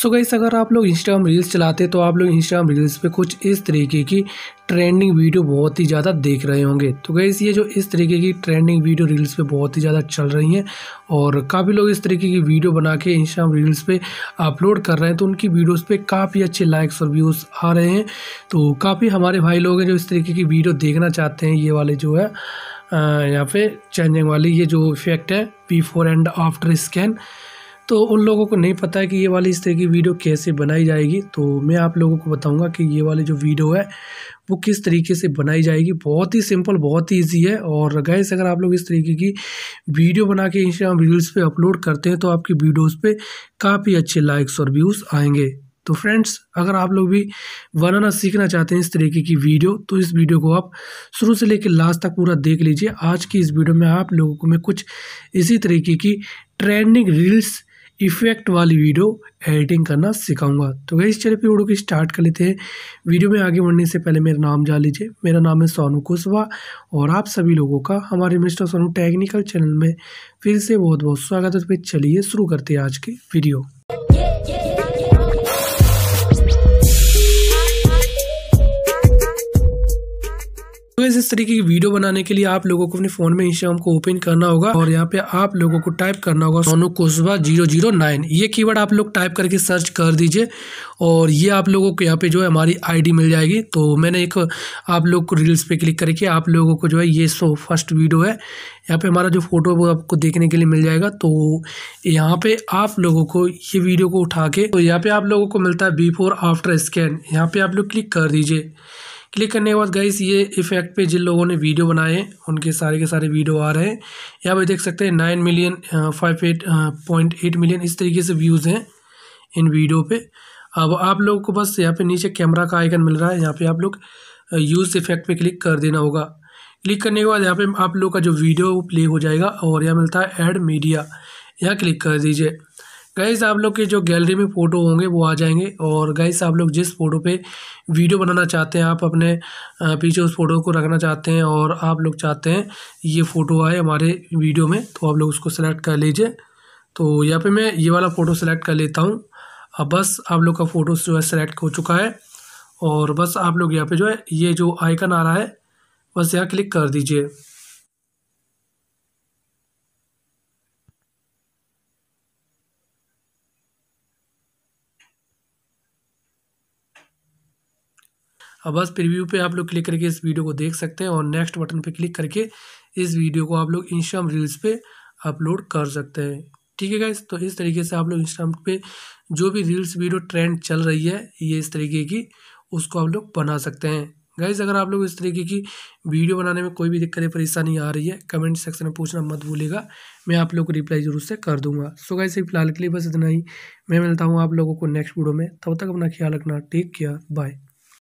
सो गई अगर आप लोग इंस्टाग्राम रील्स चलाते तो आप लोग इंस्टाग्राम रील्स पे कुछ इस तरीके की ट्रेंडिंग वीडियो बहुत ही ज़्यादा देख रहे होंगे तो गई ये जो इस तरीके की ट्रेंडिंग वीडियो रील्स पे बहुत ही ज़्यादा चल रही हैं और काफ़ी लोग इस तरीके की वीडियो बना के इंस्टाग्राम रील्स पे अपलोड कर रहे हैं तो उनकी वीडियोज़ पर काफ़ी अच्छे लाइक्स और व्यूज़ आ रहे हैं तो काफ़ी हमारे भाई लोग हैं जो इस तरीके की वीडियो देखना चाहते हैं ये वाले जो है यहाँ पे चेंजिंग वाली ये जो इफेक्ट है बिफोर एंड आफ्टर स्कैन तो उन लोगों को नहीं पता है कि ये वाली इस तरह की वीडियो कैसे बनाई जाएगी तो मैं आप लोगों को बताऊंगा कि ये वाली जो वीडियो है वो किस तरीके से बनाई जाएगी बहुत ही सिंपल बहुत ही ईजी है और गैस अगर आप लोग इस तरीके की वीडियो बना के इंस्टाग्राम रील्स पे अपलोड करते हैं तो आपकी वीडियोज़ पर काफ़ी अच्छे लाइक्स और व्यूज़ आएंगे तो फ्रेंड्स अगर आप लोग भी बनाना सीखना चाहते हैं इस तरीके की वीडियो तो इस वीडियो को आप शुरू से लेकर लास्ट तक पूरा देख लीजिए आज की इस वीडियो में आप लोगों को मैं कुछ इसी तरीके की ट्रेंडिंग रील्स इफेक्ट वाली वीडियो एडिटिंग करना सिखाऊंगा तो वही इस चले पर वीडियो की स्टार्ट कर लेते हैं वीडियो में आगे बढ़ने से पहले मेरा नाम जान लीजिए मेरा नाम है सोनू कुशवा और आप सभी लोगों का हमारे मिस्टर सोनू टेक्निकल चैनल में फिर से बहुत बहुत स्वागत है तो चलिए शुरू करते हैं आज की वीडियो तो इस तरीके की वीडियो बनाने के लिए आप लोगों को अपने फोन में इंस्टाग्राम को ओपन करना होगा और यहाँ पे आप लोगों को टाइप करना होगा Sonu Kushwaha zero zero nine ये की आप लोग टाइप करके सर्च कर दीजिए और ये आप लोगों को यहाँ पे जो है हमारी आईडी मिल जाएगी तो मैंने एक आप लोग को रील्स पे क्लिक करके आप लोगों को जो है ये सो फर्स्ट वीडियो है यहाँ पे हमारा जो फोटो है वो आपको देखने के लिए मिल जाएगा तो यहाँ पे आप लोगों को ये वीडियो को उठा के तो यहाँ पे आप लोगों को मिलता है बिफोर आफ्टर स्कैन यहाँ पे आप लोग क्लिक कर दीजिए क्लिक करने के बाद गईस ये इफेक्ट पे जिन लोगों ने वीडियो बनाए हैं उनके सारे के सारे वीडियो आ रहे हैं यहाँ पर देख सकते हैं nine million five eight point eight million इस तरीके से व्यूज़ हैं इन वीडियो पे अब आप लोगों को बस यहाँ पे नीचे कैमरा का आइकन मिल रहा है यहाँ पे आप लोग यूज़ uh, इफेक्ट पे क्लिक कर देना होगा क्लिक करने के बाद यहाँ पर आप लोग का जो वीडियो प्ले हो जाएगा और यहाँ मिलता है एड मीडिया यहाँ क्लिक कर दीजिए गाइस आप लोग के जो गैलरी में फ़ोटो होंगे वो आ जाएंगे और गाइस आप लोग जिस फ़ोटो पे वीडियो बनाना चाहते हैं आप अपने पीछे उस फ़ोटो को रखना चाहते हैं और आप लोग चाहते हैं ये फ़ोटो आए हमारे वीडियो में तो आप लोग उसको सेलेक्ट कर लीजिए तो यहाँ पर मैं ये वाला फ़ोटो सेलेक्ट कर लेता हूँ अब बस आप लोग का फ़ोटो जो है सेलेक्ट हो चुका है और बस आप लोग यहाँ पर जो है ये जो आइकन आ रहा है बस यहाँ क्लिक कर दीजिए और बस प्रीव्यू पे आप लोग क्लिक करके इस वीडियो को देख सकते हैं और नेक्स्ट बटन पे क्लिक करके इस वीडियो को आप लोग इंस्टाम रील्स पे अपलोड कर सकते हैं ठीक है गाइज तो इस तरीके से आप लोग इंस्टाम पे जो भी रील्स वीडियो ट्रेंड चल रही है ये इस तरीके की उसको आप लोग बना सकते हैं गाइज अगर आप लोग इस तरीके की वीडियो बनाने में कोई भी दिक्कत या परेशानी आ रही है कमेंट सेक्शन में पूछना मत भूलेगा मैं आप लोग को रिप्लाई जरूर से कर दूंगा सो गाइज फिलहाल के लिए बस इतना ही मैं मिलता हूँ आप लोगों को नेक्स्ट वीडियो में तब तक अपना ख्याल रखना टेक केयर बाय